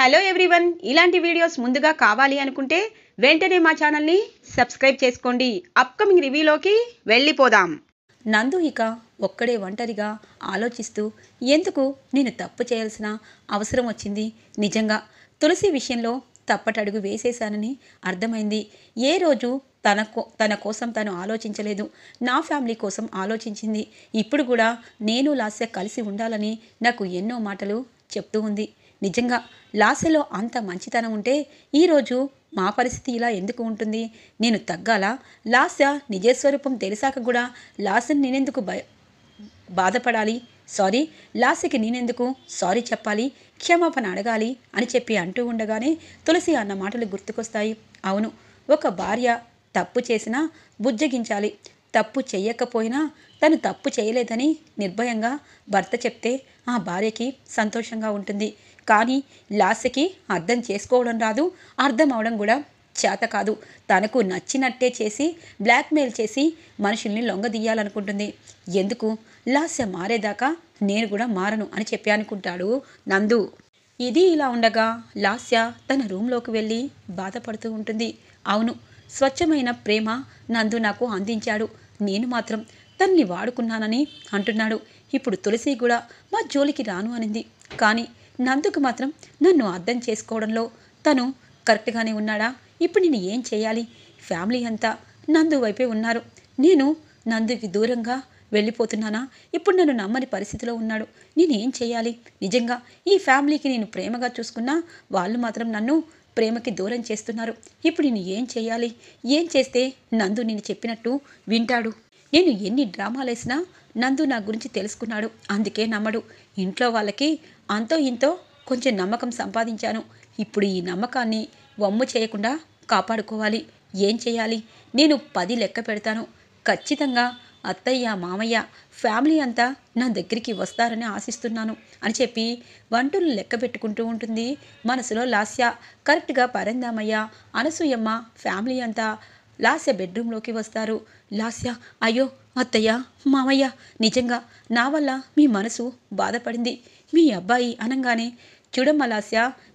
hello everyone ఇలాంటి videos ముందుగా కావాలి అనుకుంటే వెంటనే మా ఛానల్ని సబ్స్క్రైబ్ చేసుకోండి అప్కమింగ్ రివ్యూలోకి వెళ్ళిపోదాం నందు ఇక ఒక్కడే ఒంటరిగా ఆలోచిస్తూ ఎందుకు నేను తప్పు చేయాల్సిన అవసరం వచ్చింది నిజంగా తులసి విషయంలో తప్పటడుగు వేసేశానని అర్థమైంది ఏ రోజు తన తన కోసం తను ఆలోచించలేదు నా ఫ్యామిలీ కోసం ఆలోచించింది ఇప్పుడు కూడా నేను లాస్య కలిసి ఉండాలని నాకు ఎన్నో మాటలు చెప్తూ ఉంది నిజంగా లాసలో అంత మంచితనం ఉంటే ఈరోజు మా పరిస్థితి ఇలా ఎందుకు ఉంటుంది నేను తగ్గాలా లాస్య నిజస్వరూపం తెలిసాక కూడా లాసని నేనెందుకు భయ బాధపడాలి సారీ లాస్యకి నేనెందుకు సారీ చెప్పాలి క్షమాపణ అడగాలి అని చెప్పి అంటూ ఉండగానే తులసి అన్న మాటలు గుర్తుకొస్తాయి అవును ఒక భార్య తప్పు చేసినా బుజ్జగించాలి తప్పు చేయకపోయినా తను తప్పు చేయలేదని నిర్భయంగా భర్త చెప్తే ఆ భార్యకి సంతోషంగా ఉంటుంది కానీ లాస్యకి అర్థం చేసుకోవడం రాదు అర్థం అవడం కూడా చేత కాదు తనకు నచ్చినట్టే చేసి బ్లాక్మెయిల్ చేసి మనుషుల్ని లొంగదీయాలనుకుంటుంది ఎందుకు లాస్య మారేదాకా నేను కూడా మారను అని చెప్పి అనుకుంటాడు నందు ఇది ఇలా ఉండగా లాస్య తన రూమ్లోకి వెళ్ళి బాధపడుతూ ఉంటుంది అవును స్వచ్ఛమైన ప్రేమ నందు నాకు అందించాడు నేను మాత్రం తన్ని వాడుకున్నానని అంటున్నాడు ఇప్పుడు తులసి కూడా మా జోలికి రాను అనింది కానీ నందుకు మాత్రం నన్ను అర్థం చేసుకోవడంలో తను కరెక్ట్గానే ఉన్నాడా ఇప్పుడు నేను ఏం చేయాలి ఫ్యామిలీ అంతా నందు వైపే ఉన్నారు నేను నందుకి దూరంగా వెళ్ళిపోతున్నానా ఇప్పుడు నన్ను నమ్మని పరిస్థితిలో ఉన్నాడు నేను ఏం చేయాలి నిజంగా ఈ ఫ్యామిలీకి నేను ప్రేమగా చూసుకున్నా వాళ్ళు మాత్రం నన్ను ప్రేమకి దూరం చేస్తున్నారు ఇప్పుడు నేను ఏం చేయాలి ఏం చేస్తే నందు నేను చెప్పినట్టు వింటాడు నేను ఎన్ని డ్రామాలు వేసినా నందు నా గురించి తెలుసుకున్నాడు అందుకే నమ్మడు ఇంట్లో వాళ్ళకి అంతో ఇంతో కొంచెం నమ్మకం సంపాదించాను ఇప్పుడు ఈ నమ్మకాన్ని వమ్ము చేయకుండా కాపాడుకోవాలి ఏం చేయాలి నేను పది లెక్క పెడతాను ఖచ్చితంగా అత్తయ్య మామయ్య ఫ్యామిలీ అంతా నా దగ్గరికి వస్తారని ఆశిస్తున్నాను అని చెప్పి వంటలు లెక్క పెట్టుకుంటూ ఉంటుంది మనసులో లాస్య కరెక్ట్గా పరందామయ్య అనసూయమ్మ ఫ్యామిలీ అంతా లాస్య బెడ్రూమ్లోకి వస్తారు లాస్య అయ్యో అత్తయ్య మామయ్య నిజంగా నా వల్ల మీ మనసు బాధపడింది మీ అబ్బాయి అనగానే చూడమ్మ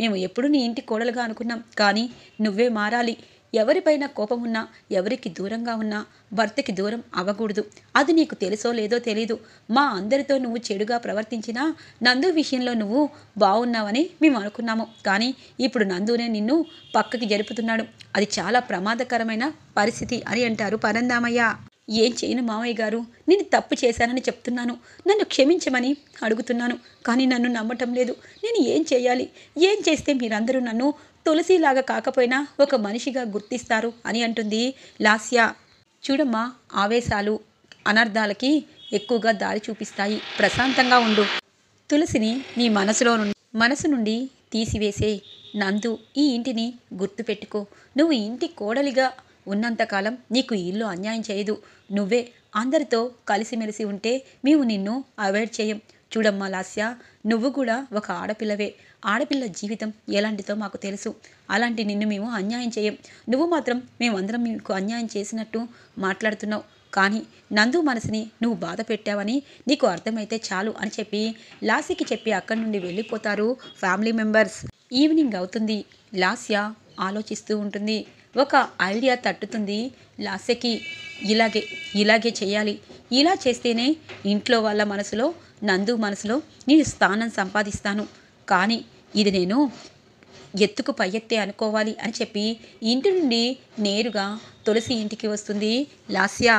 మేము ఎప్పుడు నీ ఇంటి కోడలుగా అనుకున్నాం కానీ నువ్వే మారాలి ఎవరిపైన కోపం ఉన్నా ఎవరికి దూరంగా ఉన్నా భర్తకి దూరం అవ్వకూడదు అది నీకు తెలుసో లేదో తెలీదు మా అందరితో నువ్వు చెడుగా ప్రవర్తించినా నందు విషయంలో నువ్వు బాగున్నావని మేము అనుకున్నాము కానీ ఇప్పుడు నందునే నిన్ను పక్కకి జరుపుతున్నాడు అది చాలా ప్రమాదకరమైన పరిస్థితి అని అంటారు పరందామయ్య ఏం చేయను మామయ్య గారు నేను తప్పు చేశానని చెప్తున్నాను నన్ను క్షమించమని అడుగుతున్నాను కానీ నన్ను నమ్మటం లేదు నేను ఏం చేయాలి ఏం చేస్తే మీరందరూ నన్ను తులసిలాగా కాకపోయినా ఒక మనిషిగా గుర్తిస్తారు అని అంటుంది లాస్య చూడమ్మా ఆవేశాలు అనర్థాలకి ఎక్కువగా దారి చూపిస్తాయి ప్రశాంతంగా ఉండు తులసిని నీ మనసులో నుండి మనసు నుండి తీసివేసే నందు ఈ ఇంటిని గుర్తుపెట్టుకో నువ్వు ఇంటి కోడలిగా ఉన్నంతకాలం నీకు ఇల్లు అన్యాయం చేయదు నువ్వే అందరితో కలిసిమెలిసి ఉంటే మేము నిన్ను అవాయిడ్ చేయం చూడమ్మా లాస్య నువ్వు కూడా ఒక ఆడపిల్లవే ఆడపిల్ల జీవితం ఎలాంటిదో మాకు తెలుసు అలాంటి నిన్ను మేము అన్యాయం చేయం నువ్వు మాత్రం మేమందరం మీకు అన్యాయం చేసినట్టు మాట్లాడుతున్నావు కానీ నందు మనసుని నువ్వు బాధ పెట్టావని నీకు అర్థమైతే చాలు అని చెప్పి లాస్యకి చెప్పి అక్కడి నుండి వెళ్ళిపోతారు ఫ్యామిలీ మెంబర్స్ ఈవినింగ్ అవుతుంది లాస్య ఆలోచిస్తూ ఉంటుంది ఒక ఐడియా తట్టుతుంది లాస్యకి ఇలాగే ఇలాగే చేయాలి ఇలా చేస్తేనే ఇంట్లో వాళ్ళ మనసులో నందు మనసులో నేను స్థానం సంపాదిస్తాను కానీ ఇది నేను ఎత్తుకు పై ఎత్తే అనుకోవాలి అని చెప్పి ఇంటి నుండి నేరుగా తులసి ఇంటికి వస్తుంది లాస్య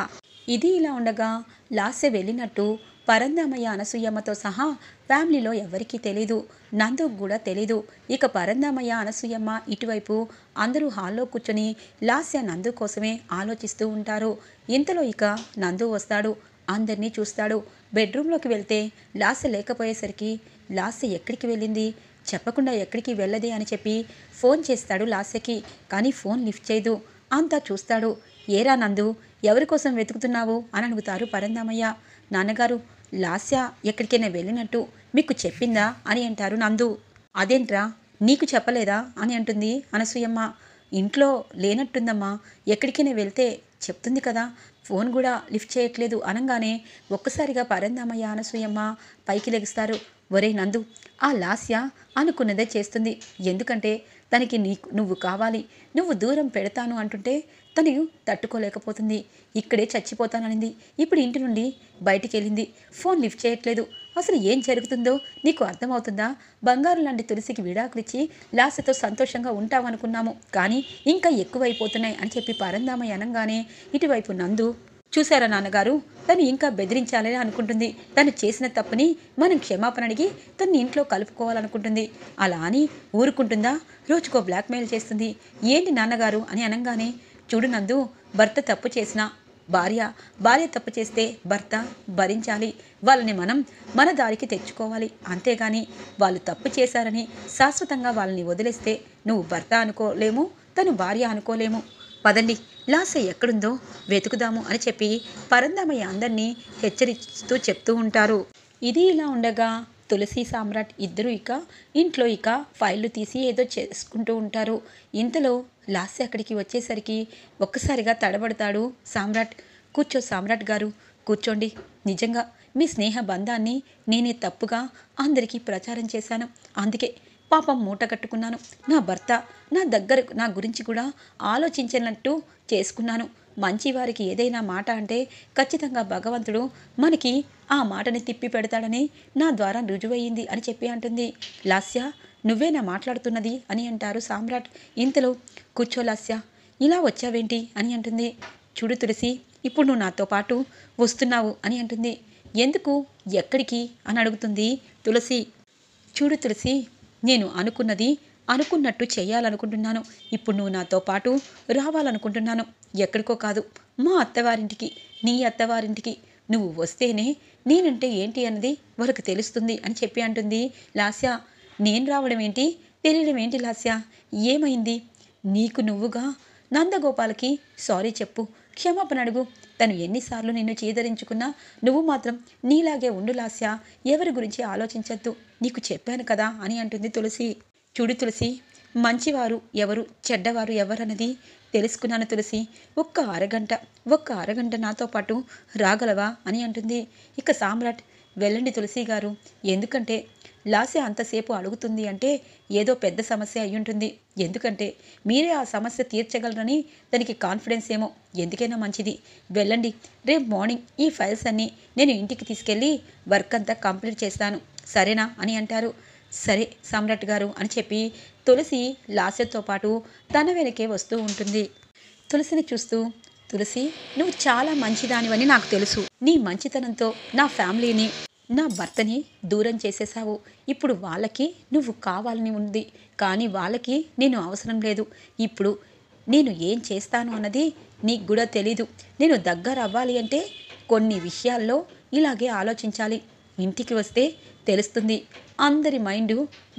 ఇది ఇలా ఉండగా లాస్య వెళ్ళినట్టు పరందామయ్య అనసూయమ్మతో సహా ఫ్యామిలీలో ఎవరికీ తెలీదు నందుకు కూడా తెలీదు ఇక పరందామయ్య అనసూయమ్మ ఇటువైపు అందరూ హాల్లో కూర్చొని లాస్య నందు కోసమే ఆలోచిస్తూ ఉంటారు ఇంతలో ఇక నందు వస్తాడు అందరినీ చూస్తాడు బెడ్రూమ్లోకి వెళ్తే లాస్య లేకపోయేసరికి లాస్య ఎక్కడికి వెళ్ళింది చెప్పకుండా ఎక్కడికి వెళ్ళది అని చెప్పి ఫోన్ చేస్తాడు లాస్యకి కానీ ఫోన్ లిఫ్ట్ చేయదు అంతా చూస్తాడు ఏరా నందు ఎవరి కోసం వెతుకుతున్నావు అని అడుగుతారు పరందామయ్య నాన్నగారు లాస్య ఎక్కడికైనా వెళ్ళినట్టు మీకు చెప్పిందా అని అంటారు నందు అదేంట్రా నీకు చెప్పలేదా అని అంటుంది అనసూయమ్మ ఇంట్లో లేనట్టుందమ్మా ఎక్కడికైనా వెళ్తే చెప్తుంది కదా ఫోన్ కూడా లిఫ్ట్ చేయట్లేదు అనగానే ఒక్కసారిగా పరందామయ్య అనసూయమ్మ పైకి లెగుస్తారు ఒరే నందు ఆ లాస్య అనుకున్నదే చేస్తుంది ఎందుకంటే తనకి నీకు నువ్వు కావాలి నువ్వు దూరం పెడతాను అంటుంటే తను తట్టుకోలేకపోతుంది ఇక్కడే చచ్చిపోతాననింది ఇప్పుడు ఇంటి నుండి బయటికి వెళ్ళింది ఫోన్ లిఫ్ట్ చేయట్లేదు అసలు ఏం జరుగుతుందో నీకు అర్థమవుతుందా బంగారు లాంటి తులసికి విడాకులిచ్చి లాసతో సంతోషంగా ఉంటామనుకున్నాము కానీ ఇంకా ఎక్కువైపోతున్నాయి అని చెప్పి పరందామయ్య అనగానే ఇటువైపు నందు చూశారా నాన్నగారు తను ఇంకా బెదిరించాలని అనుకుంటుంది తను చేసిన తప్పుని మనం క్షమాపణ అడిగి తన్ని ఇంట్లో కలుపుకోవాలనుకుంటుంది అలా అని ఊరుకుంటుందా రోజుకో బ్లాక్మెయిల్ చేస్తుంది ఏంటి నాన్నగారు అని అనగానే చూడు నందు భర్త తప్పు చేసిన భార్య భార్య తప్పు చేస్తే భర్త భరించాలి వాళ్ళని మనం మన దారికి తెచ్చుకోవాలి అంతేగాని వాళ్ళు తప్పు చేశారని శాశ్వతంగా వాళ్ళని వదిలేస్తే నువ్వు భర్త అనుకోలేము తను భార్య అనుకోలేము పదండి లాస ఎక్కడుందో వెతుకుదాము అని చెప్పి పరందామయ్య అందరినీ హెచ్చరిస్తూ చెప్తూ ఉంటారు ఇది ఇలా ఉండగా తులసి సామ్రాట్ ఇద్దరు ఇక ఇంట్లో ఇక ఫైళ్ళు తీసి ఏదో చేసుకుంటూ ఉంటారు ఇంతలో లాస్య అక్కడికి వచ్చేసరికి ఒక్కసారిగా తడబడతాడు సామ్రాట్ కూర్చో సామ్రాట్ గారు కూర్చోండి నిజంగా మీ స్నేహ బంధాన్ని నేనే తప్పుగా అందరికీ ప్రచారం చేశాను అందుకే పాపం మూట కట్టుకున్నాను నా భర్త నా దగ్గర నా గురించి కూడా ఆలోచించినట్టు చేసుకున్నాను మంచివారికి ఏదైనా మాట అంటే ఖచ్చితంగా భగవంతుడు మనకి ఆ మాటని తిప్పి పెడతాడని నా ద్వారా రుజువయ్యింది అని చెప్పి అంటుంది లాస్య నువ్వేనా మాట్లాడుతున్నది అని అంటారు సామ్రాట్ ఇంతలో కూర్చో లాస్య ఇలా వచ్చావేంటి అని అంటుంది చూడు తులసి ఇప్పుడు నువ్వు నాతో పాటు వస్తున్నావు అని అంటుంది ఎందుకు ఎక్కడికి అని అడుగుతుంది తులసి చూడు తులసి నేను అనుకున్నది అనుకున్నట్టు చేయాలనుకుంటున్నాను ఇప్పుడు నువ్వు నాతో పాటు రావాలనుకుంటున్నాను ఎక్కడికో కాదు మా అత్తవారింటికి నీ అత్తవారింటికి నువ్వు వస్తేనే నేనంటే ఏంటి అన్నది వాళ్ళకి తెలుస్తుంది అని చెప్పి అంటుంది లాస్య నేను రావడం ఏంటి తెలియడం ఏంటి లాస్య ఏమైంది నీకు నువ్వుగా నందగోపాలకి సారీ చెప్పు క్షమాపణ అడుగు తను ఎన్నిసార్లు నిన్ను చేదరించుకున్నా నువ్వు మాత్రం నీలాగే ఉండు లాస్య ఎవరి గురించి ఆలోచించద్దు నీకు చెప్పాను కదా అని అంటుంది తులసి చూడు తులసి మంచివారు ఎవరు చెడ్డవారు ఎవరన్నది తెలుసుకున్నాను తులసి ఒక్క అరగంట ఒక్క అరగంట నాతో పాటు రాగలవా అని అంటుంది ఇక సామ్రాట్ వెళ్ళండి తులసి గారు ఎందుకంటే లాసే అంతసేపు అడుగుతుంది అంటే ఏదో పెద్ద సమస్య అయ్యుంటుంది ఎందుకంటే మీరే ఆ సమస్య తీర్చగలరని దానికి కాన్ఫిడెన్స్ ఏమో ఎందుకైనా మంచిది వెళ్ళండి రేపు మార్నింగ్ ఈ ఫైల్స్ అన్నీ నేను ఇంటికి తీసుకెళ్ళి వర్క్ అంతా కంప్లీట్ చేస్తాను సరేనా అని అంటారు సరే సమ్రాట్ గారు అని చెప్పి తులసి లాస్యతో పాటు తన వెనకే వస్తూ ఉంటుంది తులసిని చూస్తూ తులసి నువ్వు చాలా మంచిదానివని నాకు తెలుసు నీ మంచితనంతో నా ఫ్యామిలీని నా భర్తని దూరం చేసేసావు ఇప్పుడు వాళ్ళకి నువ్వు కావాలని ఉంది కానీ వాళ్ళకి నేను అవసరం లేదు ఇప్పుడు నేను ఏం చేస్తాను అన్నది నీకు కూడా తెలీదు నేను దగ్గర అవ్వాలి అంటే కొన్ని విషయాల్లో ఇలాగే ఆలోచించాలి ఇంటికి వస్తే తెలుస్తుంది అందరి మైండ్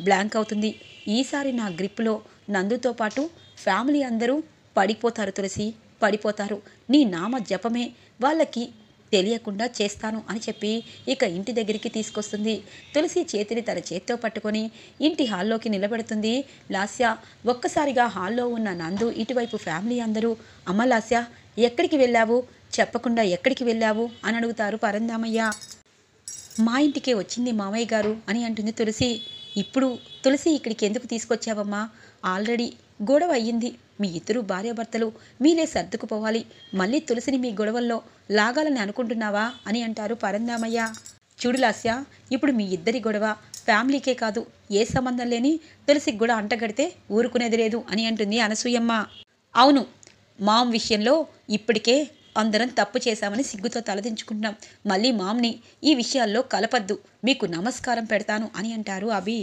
బ్లాంక్ అవుతుంది ఈసారి నా గ్రిప్లో నందుతో పాటు ఫ్యామిలీ అందరూ పడిపోతారు తులసి పడిపోతారు నీ నామ జపమే వాళ్ళకి తెలియకుండా చేస్తాను అని చెప్పి ఇక ఇంటి దగ్గరికి తీసుకొస్తుంది తులసి చేతిని తన చేత్తో పట్టుకొని ఇంటి హాల్లోకి నిలబెడుతుంది లాస్య ఒక్కసారిగా హాల్లో ఉన్న నందు ఇటువైపు ఫ్యామిలీ అందరూ అమ్మ లాస్య ఎక్కడికి వెళ్ళావు చెప్పకుండా ఎక్కడికి వెళ్ళావు అని అడుగుతారు పరందామయ్య మా ఇంటికే వచ్చింది మామయ్య గారు అని అంటుంది తులసి ఇప్పుడు తులసి ఇక్కడికి ఎందుకు తీసుకొచ్చావమ్మా ఆల్రెడీ గొడవ అయ్యింది మీ ఇద్దరు భార్యాభర్తలు మీరే సర్దుకుపోవాలి మళ్ళీ తులసిని మీ గొడవల్లో లాగాలని అనుకుంటున్నావా అని అంటారు పరందామయ్య చూడు ఇప్పుడు మీ ఇద్దరి గొడవ ఫ్యామిలీకే కాదు ఏ సంబంధం లేని తులసికి కూడా అంటగడితే ఊరుకునేది లేదు అని అంటుంది అనసూయమ్మ అవును మామ్ విషయంలో ఇప్పటికే అందరం తప్పు చేశామని సిగ్గుతో తలదించుకుంటున్నాం మళ్ళీ మామ్ని ఈ విషయాల్లో కలపద్దు మీకు నమస్కారం పెడతాను అని అంటారు అవి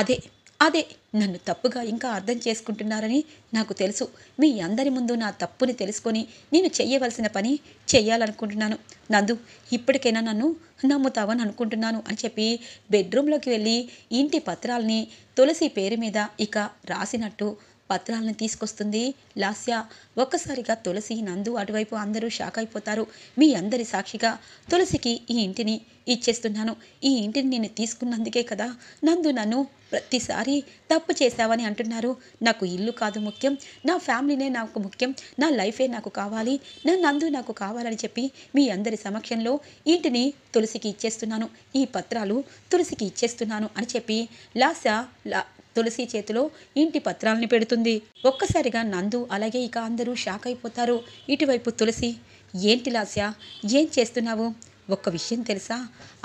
అదే అదే నన్ను తప్పుగా ఇంకా అర్థం చేసుకుంటున్నారని నాకు తెలుసు మీ అందరి ముందు నా తప్పుని తెలుసుకొని నేను చెయ్యవలసిన పని చెయ్యాలనుకుంటున్నాను నందు ఇప్పటికైనా నన్ను నమ్ముతావని అనుకుంటున్నాను అని చెప్పి బెడ్రూమ్లోకి వెళ్ళి ఇంటి పత్రాల్ని తులసి పేరు మీద ఇక రాసినట్టు పత్రాలను తీసుకొస్తుంది లాస్య ఒక్కసారిగా తులసి నందు అటువైపు అందరూ షాక్ అయిపోతారు మీ అందరి సాక్షిగా తులసికి ఈ ఇంటిని ఇచ్చేస్తున్నాను ఈ ఇంటిని నేను తీసుకున్నందుకే కదా నందు నన్ను ప్రతిసారి తప్పు చేశావని అంటున్నారు నాకు ఇల్లు కాదు ముఖ్యం నా ఫ్యామిలీనే నాకు ముఖ్యం నా లైఫే నాకు కావాలి నా నందు నాకు కావాలని చెప్పి మీ అందరి సమక్షంలో ఇంటిని తులసికి ఇచ్చేస్తున్నాను ఈ పత్రాలు తులసికి ఇచ్చేస్తున్నాను అని చెప్పి లాస తులసి చేతిలో ఇంటి పత్రాలని పెడుతుంది ఒక్కసారిగా నందు అలాగే ఇక అందరూ షాక్ అయిపోతారు ఇటువైపు తులసి ఏంటి లాస్య ఏం చేస్తున్నావు ఒక్క విషయం తెలుసా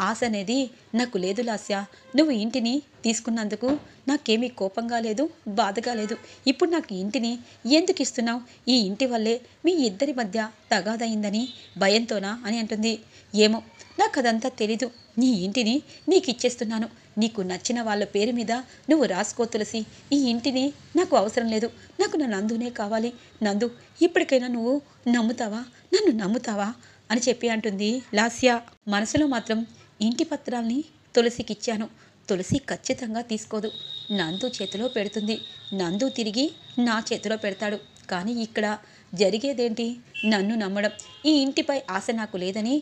ఆశ అనేది నాకు లేదు లాస్య నువ్వు ఇంటిని తీసుకున్నందుకు నాకేమీ కోపంగా లేదు బాధగా లేదు ఇప్పుడు నాకు ఇంటిని ఎందుకు ఇస్తున్నావు ఈ ఇంటి వల్లే మీ ఇద్దరి మధ్య తగాదయిందని భయంతోనా అని అంటుంది ఏమో నాకు అదంతా తెలీదు నీ ఇంటిని నీకు ఇచ్చేస్తున్నాను నీకు నచ్చిన వాళ్ళ పేరు మీద నువ్వు రాసుకో తులసి ఈ ఇంటిని నాకు అవసరం లేదు నాకు నా నందునే కావాలి నందు ఇప్పటికైనా నువ్వు నమ్ముతావా నన్ను నమ్ముతావా అని చెప్పి అంటుంది లాస్య మనసులో మాత్రం ఇంటి పత్రాల్ని ఇచ్చాను తులసి ఖచ్చితంగా తీసుకోదు నందు చేతిలో పెడుతుంది నందు తిరిగి నా చేతిలో పెడతాడు కానీ ఇక్కడ జరిగేదేంటి నన్ను నమ్మడం ఈ ఇంటిపై ఆశ నాకు లేదని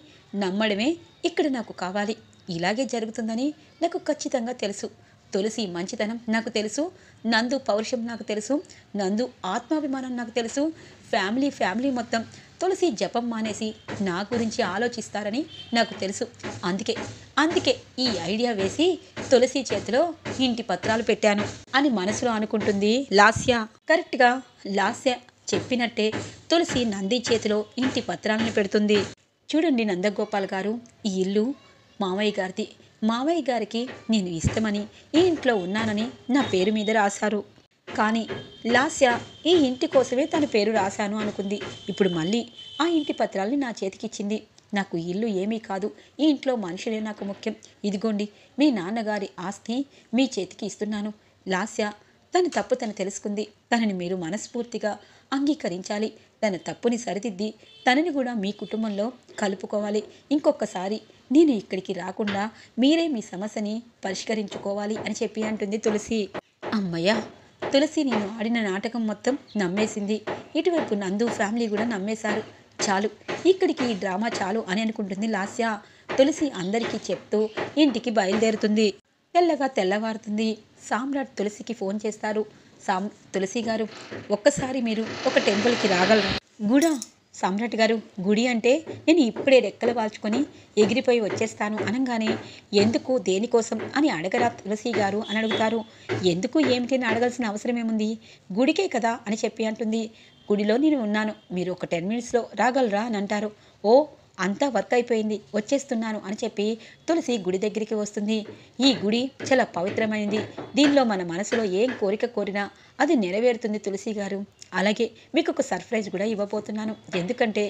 నమ్మడమే ఇక్కడ నాకు కావాలి ఇలాగే జరుగుతుందని నాకు ఖచ్చితంగా తెలుసు తులసి మంచితనం నాకు తెలుసు నందు పౌరుషం నాకు తెలుసు నందు ఆత్మాభిమానం నాకు తెలుసు ఫ్యామిలీ ఫ్యామిలీ మొత్తం తులసి జపం మానేసి నా గురించి ఆలోచిస్తారని నాకు తెలుసు అందుకే అందుకే ఈ ఐడియా వేసి తులసి చేతిలో ఇంటి పత్రాలు పెట్టాను అని మనసులో అనుకుంటుంది లాస్య కరెక్ట్గా లాస్య చెప్పినట్టే తులసి నంది చేతిలో ఇంటి పత్రాలను పెడుతుంది చూడండి నందగోపాల్ గారు ఈ ఇల్లు మావయ్య గారిది మావయ్య గారికి నేను ఇష్టమని ఈ ఇంట్లో ఉన్నానని నా పేరు మీద రాశారు కానీ లాస్య ఈ ఇంటి కోసమే తన పేరు రాశాను అనుకుంది ఇప్పుడు మళ్ళీ ఆ ఇంటి పత్రాల్ని నా చేతికిచ్చింది నాకు ఇల్లు ఏమీ కాదు ఈ ఇంట్లో మనుషులే నాకు ముఖ్యం ఇదిగోండి మీ నాన్నగారి ఆస్తి మీ చేతికి ఇస్తున్నాను లాస్య తన తప్పు తను తెలుసుకుంది తనని మీరు మనస్ఫూర్తిగా అంగీకరించాలి తన తప్పుని సరిదిద్ది తనని కూడా మీ కుటుంబంలో కలుపుకోవాలి ఇంకొకసారి నేను ఇక్కడికి రాకుండా మీరే మీ సమస్యని పరిష్కరించుకోవాలి అని చెప్పి అంటుంది తులసి అమ్మయ్యా తులసి నేను ఆడిన నాటకం మొత్తం నమ్మేసింది ఇటువైపు నందు ఫ్యామిలీ కూడా నమ్మేశారు చాలు ఇక్కడికి ఈ డ్రామా చాలు అని అనుకుంటుంది లాస్య తులసి అందరికీ చెప్తూ ఇంటికి బయలుదేరుతుంది తెల్లగా తెల్లవారుతుంది సామ్రాట్ తులసికి ఫోన్ చేస్తారు సామ్ తులసి గారు ఒక్కసారి మీరు ఒక టెంపుల్కి రాగలరు గుడా సామ్రాట్ గారు గుడి అంటే నేను ఇప్పుడే రెక్కలు వాల్చుకొని ఎగిరిపోయి వచ్చేస్తాను అనగానే ఎందుకు దేనికోసం అని అడగరా తులసి గారు అని అడుగుతారు ఎందుకు ఏమిటి అని అడగాల్సిన అవసరం గుడికే కదా అని చెప్పి అంటుంది గుడిలో నేను ఉన్నాను మీరు ఒక టెన్ మినిట్స్లో రాగలరా అని అంటారు ఓ అంతా వర్క్ అయిపోయింది వచ్చేస్తున్నాను అని చెప్పి తులసి గుడి దగ్గరికి వస్తుంది ఈ గుడి చాలా పవిత్రమైంది దీనిలో మన మనసులో ఏం కోరిక కోరినా అది నెరవేరుతుంది తులసి గారు అలాగే మీకు ఒక సర్ప్రైజ్ కూడా ఇవ్వబోతున్నాను ఎందుకంటే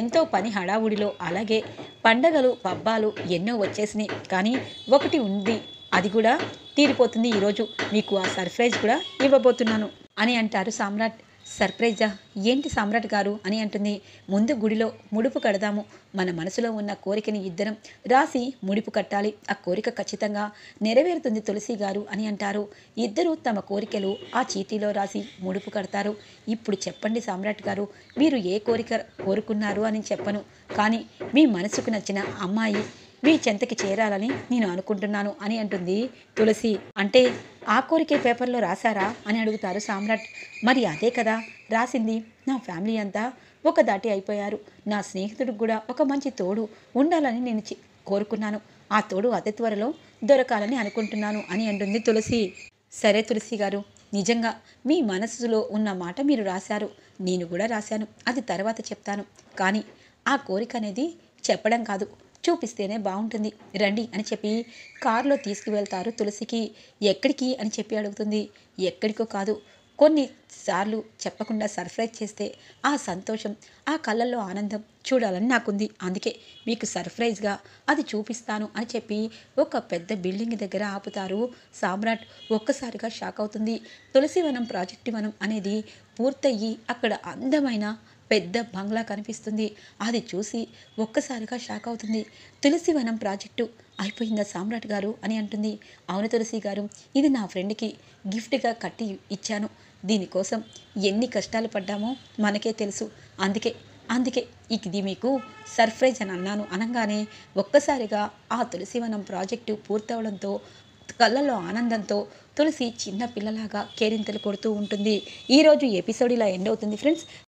ఎంతో పని హడావుడిలో అలాగే పండగలు పబ్బాలు ఎన్నో వచ్చేసినాయి కానీ ఒకటి ఉంది అది కూడా తీరిపోతుంది ఈరోజు మీకు ఆ సర్ప్రైజ్ కూడా ఇవ్వబోతున్నాను అని అంటారు సామ్రాట్ సర్ప్రైజా ఏంటి సామ్రాట్ గారు అని అంటుంది ముందు గుడిలో ముడుపు కడదాము మన మనసులో ఉన్న కోరికని ఇద్దరం రాసి ముడుపు కట్టాలి ఆ కోరిక ఖచ్చితంగా నెరవేరుతుంది తులసి గారు అని అంటారు ఇద్దరు తమ కోరికలు ఆ చీటీలో రాసి ముడుపు కడతారు ఇప్పుడు చెప్పండి సామ్రాట్ గారు మీరు ఏ కోరిక కోరుకున్నారు అని చెప్పను కానీ మీ మనసుకు నచ్చిన అమ్మాయి మీ చెంతకి చేరాలని నేను అనుకుంటున్నాను అని అంటుంది తులసి అంటే ఆ కోరికే పేపర్లో రాశారా అని అడుగుతారు సామ్రాట్ మరి అదే కదా రాసింది నా ఫ్యామిలీ అంతా ఒక దాటి అయిపోయారు నా స్నేహితుడికి కూడా ఒక మంచి తోడు ఉండాలని నేను కోరుకున్నాను ఆ తోడు అతి త్వరలో దొరకాలని అనుకుంటున్నాను అని అంటుంది తులసి సరే తులసి గారు నిజంగా మీ మనసులో ఉన్న మాట మీరు రాశారు నేను కూడా రాశాను అది తర్వాత చెప్తాను కానీ ఆ కోరిక అనేది చెప్పడం కాదు చూపిస్తేనే బాగుంటుంది రండి అని చెప్పి కారులో తీసుకువెళ్తారు తులసికి ఎక్కడికి అని చెప్పి అడుగుతుంది ఎక్కడికో కాదు కొన్నిసార్లు చెప్పకుండా సర్ప్రైజ్ చేస్తే ఆ సంతోషం ఆ కళ్ళల్లో ఆనందం చూడాలని నాకుంది అందుకే మీకు సర్ప్రైజ్గా అది చూపిస్తాను అని చెప్పి ఒక పెద్ద బిల్డింగ్ దగ్గర ఆపుతారు సామ్రాట్ ఒక్కసారిగా షాక్ అవుతుంది తులసివనం ప్రాజెక్టు వనం అనేది పూర్తయ్యి అక్కడ అందమైన పెద్ద బంగ్లా కనిపిస్తుంది అది చూసి ఒక్కసారిగా షాక్ అవుతుంది తులసివనం ప్రాజెక్టు అయిపోయిందా సామ్రాట్ గారు అని అంటుంది అవును తులసి గారు ఇది నా ఫ్రెండ్కి గిఫ్ట్గా కట్టి ఇచ్చాను దీనికోసం ఎన్ని కష్టాలు పడ్డామో మనకే తెలుసు అందుకే అందుకే ఇది మీకు సర్ప్రైజ్ అని అన్నాను అనగానే ఒక్కసారిగా ఆ తులసివనం ప్రాజెక్టు పూర్తవడంతో కళ్ళల్లో ఆనందంతో తులసి చిన్న పిల్లలాగా కేరింతలు కొడుతూ ఉంటుంది ఈరోజు ఎపిసోడ్ ఇలా ఎండ్ అవుతుంది ఫ్రెండ్స్